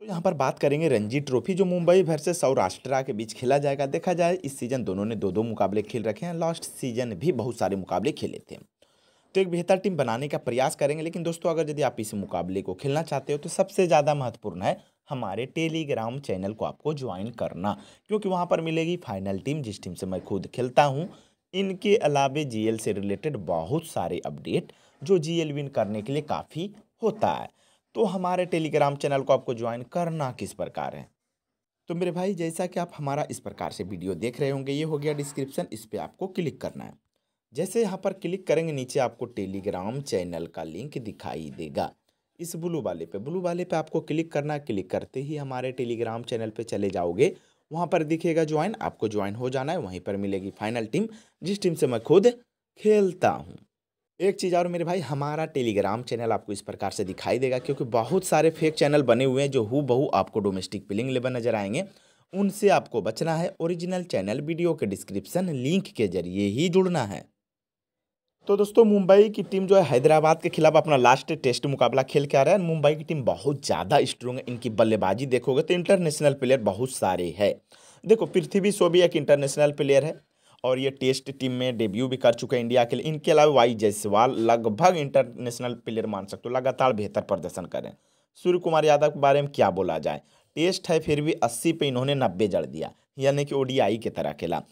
तो यहाँ पर बात करेंगे रणजी ट्रॉफी जो मुंबई से सौराष्ट्र के बीच खेला जाएगा देखा जाए इस सीज़न दोनों ने दो दो मुकाबले खेल रखे हैं लास्ट सीजन भी बहुत सारे मुकाबले खेले थे तो एक बेहतर टीम बनाने का प्रयास करेंगे लेकिन दोस्तों अगर यदि आप इस मुकाबले को खेलना चाहते हो तो सबसे ज़्यादा महत्वपूर्ण है हमारे टेलीग्राम चैनल को आपको ज्वाइन करना क्योंकि वहाँ पर मिलेगी फाइनल टीम जिस टीम से मैं खुद खेलता हूँ इनके अलावे जीएल से रिलेटेड बहुत सारे अपडेट जो जीएल विन करने के लिए काफ़ी होता है तो हमारे टेलीग्राम चैनल को आपको ज्वाइन करना किस प्रकार है तो मेरे भाई जैसा कि आप हमारा इस प्रकार से वीडियो देख रहे होंगे ये हो गया डिस्क्रिप्शन इस पर आपको क्लिक करना है जैसे यहाँ पर क्लिक करेंगे नीचे आपको टेलीग्राम चैनल का लिंक दिखाई देगा इस ब्लू वाले पे ब्लू वाले पे आपको क्लिक करना है क्लिक करते ही हमारे टेलीग्राम चैनल पे चले जाओगे वहाँ पर दिखेगा ज्वाइन आपको ज्वाइन हो जाना है वहीं पर मिलेगी फाइनल टीम जिस टीम से मैं खुद खेलता हूँ एक चीज़ और मेरे भाई हमारा टेलीग्राम चैनल आपको इस प्रकार से दिखाई देगा क्योंकि बहुत सारे फेक चैनल बने हुए हैं जो हु बहू आपको डोमेस्टिक पिलिंग लेवल नजर आएंगे उनसे आपको बचना है ओरिजिनल चैनल वीडियो के डिस्क्रिप्शन लिंक के जरिए ही जुड़ना है तो दोस्तों मुंबई की टीम जो है हैदराबाद के खिलाफ अपना लास्ट टेस्ट मुकाबला खेल के आ रहा है मुंबई की टीम बहुत ज़्यादा स्ट्रॉन्ग है इनकी बल्लेबाजी देखोगे तो इंटरनेशनल प्लेयर बहुत सारे है देखो पृथ्वी सो भी एक इंटरनेशनल प्लेयर है और ये टेस्ट टीम में डेब्यू भी कर चुके हैं इंडिया के लिए इनके अलावा वाई जायसवाल लगभग इंटरनेशनल प्लेयर मान सकते हो लगातार बेहतर प्रदर्शन करें सूर्य कुमार यादव के बारे में क्या बोला जाए टेस्ट है फिर भी अस्सी पे इन्होंने नब्बे जड़ दिया यानी कि ओडीआई की तरह खेला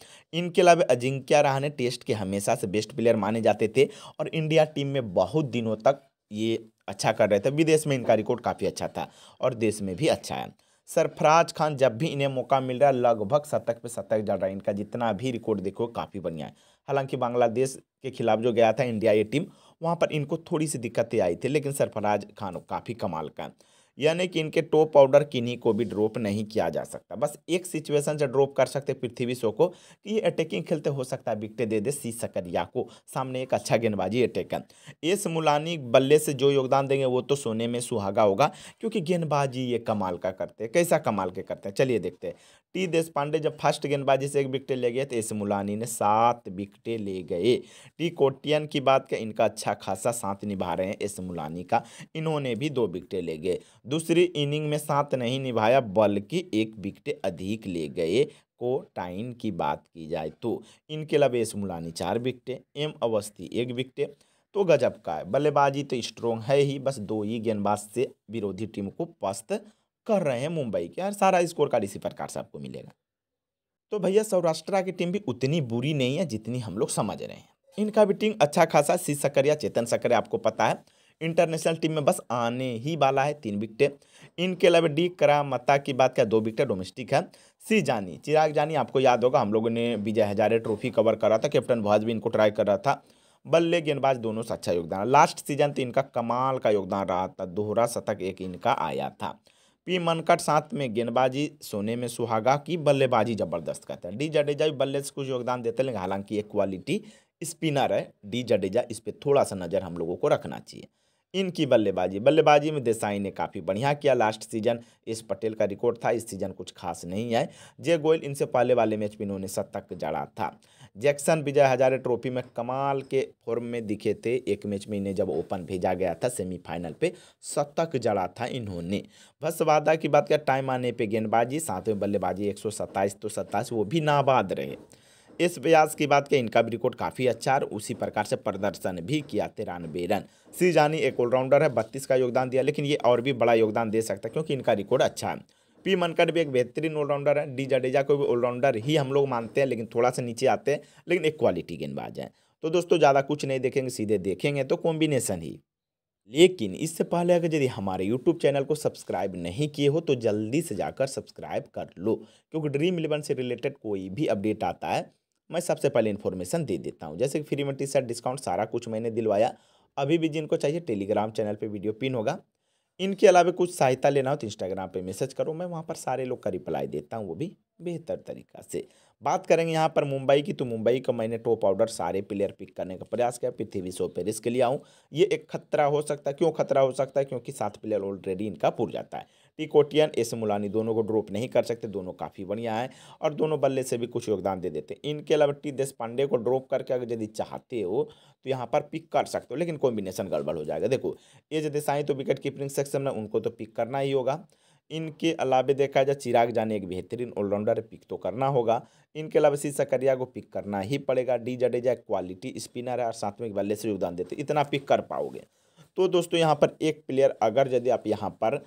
इनके अलावा अजिंक्य रहाणे टेस्ट के हमेशा से बेस्ट प्लेयर माने जाते थे और इंडिया टीम में बहुत दिनों तक ये अच्छा कर रहे थे विदेश में इनका रिकॉर्ड काफ़ी अच्छा था और देश में भी अच्छा है सरफराज खान जब भी इन्हें मौका मिल रहा है लगभग शतक पे शतक जड़ रहा है इनका जितना भी रिकॉर्ड देखो काफ़ी बढ़िया है हालांकि बांग्लादेश के खिलाफ जो गया था इंडिया ये टीम वहाँ पर इनको थोड़ी सी दिक्कतें आई थी लेकिन सरफराज खान काफ़ी कमाल का है यानी कि इनके टो पाउडर किन्हीं को भी ड्रॉप नहीं किया जा सकता बस एक सिचुएशन से ड्रॉप कर सकते पृथ्वी शो को कि ये अटैकिंग खेलते हो सकता है विकटे दे दे सी सकरिया को सामने एक अच्छा गेंदबाजी अटैक एस मुलानी बल्ले से जो योगदान देंगे वो तो सोने में सुहागा होगा क्योंकि गेंदबाजी ये कमाल का करते हैं कैसा कमाल के करते हैं चलिए देखते हैं टी देश पांडे जब फर्स्ट गेंदबाजी से एक विकटे ले गए तो एस मुलानी ने सात विकटे ले गए टी कोटियन की बात कर इनका अच्छा खासा साथ निभा रहे हैं एस मुलानी का इन्होंने भी दो विकटे ले गए दूसरी इनिंग में साथ नहीं निभाया बल्कि एक विकेट अधिक ले गए को टाइन की बात की जाए तो इनके अलावा एस मुलानी चार विकटें एम अवस्थी एक विकटें तो गजब का है बल्लेबाजी तो स्ट्रोंग है ही बस दो ही गेंदबाज से विरोधी टीम को पस्त कर रहे हैं मुंबई के और सारा स्कोर कार्ड इसी प्रकार से आपको मिलेगा तो भैया सौराष्ट्र की टीम भी उतनी बुरी नहीं है जितनी हम लोग समझ रहे हैं इनका भी टीम अच्छा खासा सी सकरिया चेतन सकरिया आपको पता है इंटरनेशनल टीम में बस आने ही वाला है तीन विकटें इनके अलावा डी करामता की बात क्या दो विकटें डोमेस्टिक है सी जानी चिराग जानी आपको याद होगा हम लोगों ने विजय हजारे ट्रॉफी कवर करा था कैप्टन भाज भी इनको ट्राई कर रहा था बल्ले गेंदबाज दोनों से अच्छा योगदान लास्ट सीजन तो इनका कमाल का योगदान रहा था दोहरा शतक एक इनका आया था पी मनकट साथ में गेंदबाजी सोने में सुहागा की बल्लेबाजी जबरदस्त करता है डी जडेजा भी बल्ले से कुछ योगदान देते लेकिन हालांकि एक क्वालिटी स्पिनर है डी जडेजा इस पर थोड़ा सा नज़र हम लोगों को रखना चाहिए इनकी बल्लेबाजी बल्लेबाजी में देसाई ने काफ़ी बढ़िया किया लास्ट सीजन इस पटेल का रिकॉर्ड था इस सीजन कुछ खास नहीं है जय गोयल इनसे पहले वाले मैच में इन्होंने शतक जड़ा था जैक्सन विजय हजारे ट्रॉफी में कमाल के फॉर्म में दिखे थे एक मैच में इन्हें जब ओपन भेजा गया था सेमीफाइनल पे शतक जड़ा था इन्होंने वादा की बात कर टाइम आने पर गेंदबाजी साथ में बल्लेबाजी एक तो सत्ताईस वो भी नाबाद रहे इस ब्याज की बात के इनका भी रिकॉर्ड काफ़ी अच्छा है उसी प्रकार से प्रदर्शन भी किया तिरानवे रन सी जानी एक ऑलराउंडर है बत्तीस का योगदान दिया लेकिन ये और भी बड़ा योगदान दे सकता है क्योंकि इनका रिकॉर्ड अच्छा है पी मनकर भी एक बेहतरीन ऑलराउंडर है डी जडेजा को भी ऑलराउंडर ही हम लोग मानते हैं लेकिन थोड़ा सा नीचे आते हैं लेकिन एक क्वालिटी गेंदबाज है तो दोस्तों ज़्यादा कुछ नहीं देखेंगे सीधे देखेंगे तो कॉम्बिनेशन ही लेकिन इससे पहले अगर यदि हमारे YouTube चैनल को सब्सक्राइब नहीं किए हो तो जल्दी से जाकर सब्सक्राइब कर लो क्योंकि ड्रीम इलेवन से रिलेटेड कोई भी अपडेट आता है मैं सबसे पहले इन्फॉर्मेशन दे देता हूँ जैसे कि फ्री में टी शर्ट डिस्काउंट सारा कुछ मैंने दिलवाया अभी भी जिनको चाहिए टेलीग्राम चैनल पर वीडियो पिन होगा इनके अलावा कुछ सहायता लेना हो तो इंस्टाग्राम पर मैसेज करो मैं वहाँ पर सारे लोग का रिप्लाई देता हूँ वो भी बेहतर तरीका से बात करेंगे यहाँ पर मुंबई की तो मुंबई का मैंने टॉप ऑर्डर सारे प्लेयर पिक करने का प्रयास किया पृथ्वी शो पर रिस्क लिया हूँ ये एक खतरा हो सकता है क्यों खतरा हो सकता है क्योंकि सात प्लेयर ऑलरेडी इनका पुर जाता है पिकोटियन एस मुलानी दोनों को ड्रॉप नहीं कर सकते दोनों काफ़ी बढ़िया हैं और दोनों बल्ले से भी कुछ योगदान दे देते हैं इनके अलावा टी देश पांडे को ड्रॉप करके अगर यदि चाहते हो तो यहाँ पर पिक कर सकते हो लेकिन कॉम्बिनेशन गड़बड़ हो जाएगा देखो ये जो साई तो विकेट कीपरिंग सेक्शन में उनको तो पिक करना ही होगा इनके अलावा देखा जाए चिराग जाने एक बेहतरीन ऑलराउंडर पिक तो करना होगा इनके अलावा सी सकरिया को पिक करना ही पड़ेगा डी जडेजा क्वालिटी स्पिनर है और साथ में बल्ले से योगदान देते इतना पिक कर पाओगे तो दोस्तों यहाँ पर एक प्लेयर अगर यदि आप यहाँ पर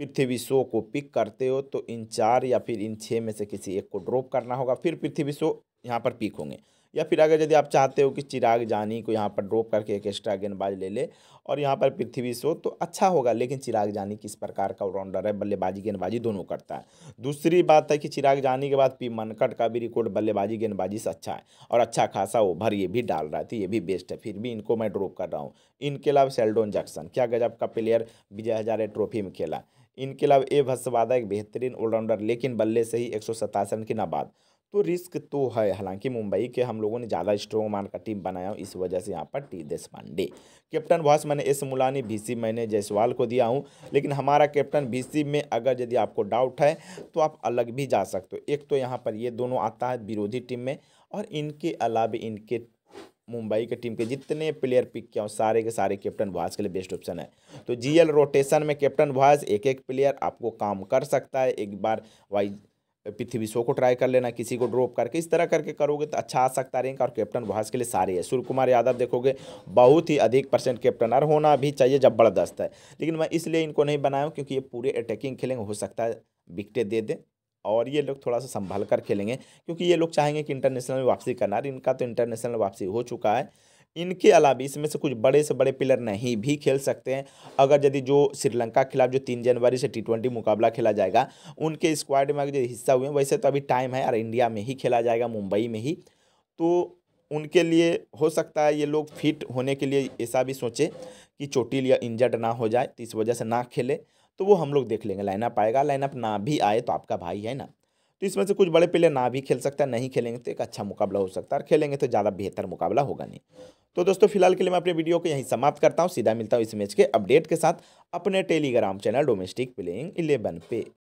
पृथ्वी शो को पिक करते हो तो इन चार या फिर इन छः में से किसी एक को ड्रॉप करना होगा फिर पृथ्वी शो यहाँ पर पिक होंगे या फिर अगर यदि आप चाहते हो कि चिराग जानी को यहाँ पर ड्रॉप करके एक एक्स्ट्रा गेंदबाज ले ले और यहाँ पर पृथ्वी शो तो अच्छा होगा लेकिन चिराग जानी किस प्रकार का ऑलराउंडर है बल्लेबाजी गेंदबाजी दोनों करता है दूसरी बात है कि चिराग जानी के बाद पी मनकट का भी रिकॉर्ड बल्लेबाजी गेंदबाजी से अच्छा है और अच्छा खासा ओवर ये भी डाल रहा थी तो ये भी बेस्ट है फिर भी इनको मैं ड्रॉप कर रहा हूँ इनके अलावा सेल्डोन जैक्सन क्या गजब का प्लेयर विजय हजारे ट्रॉफी में खेला इनके अलावा ए भस्वादा एक बेहतरीन ऑलराउंडर लेकिन बल्ले से ही एक सौ रन की नाबाद तो रिस्क तो है हालांकि मुंबई के हम लोगों ने ज़्यादा स्ट्रॉन्ग मान का टीम बनाया हूँ इस वजह से यहाँ पर T Deshpande captain vice मैंने एस मुलानी बीसी मैंने जायसवाल को दिया हूँ लेकिन हमारा कैप्टन बीसी में अगर यदि आपको डाउट है तो आप अलग भी जा सकते हो एक तो यहाँ पर ये दोनों आता है विरोधी टीम में और इनके अलावा इनके मुंबई के टीम के जितने प्लेयर पिक किया हूँ सारे के सारे कैप्टन वॉयस के लिए बेस्ट ऑप्शन है तो जीएल रोटेशन में कैप्टन वॉयस एक एक प्लेयर आपको काम कर सकता है एक बार वाई पृथ्वी शो को ट्राई कर लेना किसी को ड्रॉप करके इस तरह करके करोगे तो अच्छा आ सकता है और कैप्टन वहास के लिए सारे है सूर्य कुमार यादव देखोगे बहुत ही अधिक परसेंट कैप्टन और होना भी चाहिए जबरदस्त है लेकिन मैं इसलिए इनको नहीं बनाया क्योंकि ये पूरे अटैकिंग खेलेंगे हो सकता है विकटें दे दें और ये लोग थोड़ा सा संभाल कर खेलेंगे क्योंकि ये लोग चाहेंगे कि इंटरनेशनल में वापसी करना इनका तो इंटरनेशनल वापसी हो चुका है इनके अलावा इसमें से कुछ बड़े से बड़े प्लेयर नहीं भी खेल सकते हैं अगर यदि जो श्रीलंका के खिलाफ जो तीन जनवरी से टी ट्वेंटी मुकाबला खेला जाएगा उनके स्क्वाड में अगर जो हिस्सा हुए वैसे तो अभी टाइम है और इंडिया में ही खेला जाएगा मुंबई में ही तो उनके लिए हो सकता है ये लोग फिट होने के लिए ऐसा भी सोचें कि चोटिल या इंजर्ड ना हो जाए तो इस वजह से ना खेले तो वो हम लोग देख लेंगे लाइनअप आएगा लाइनअप ना भी आए तो आपका भाई है ना तो इसमें से कुछ बड़े प्लेयर ना भी खेल सकता है नहीं खेलेंगे तो एक अच्छा मुकाबला हो सकता है और खेलेंगे तो ज़्यादा बेहतर मुकाबला होगा नहीं तो दोस्तों फिलहाल के लिए मैं अपने वीडियो को यहीं समाप्त करता हूँ सीधा मिलता हूँ इस मैच के अपडेट के साथ अपने Telegram channel domestic playing eleven पे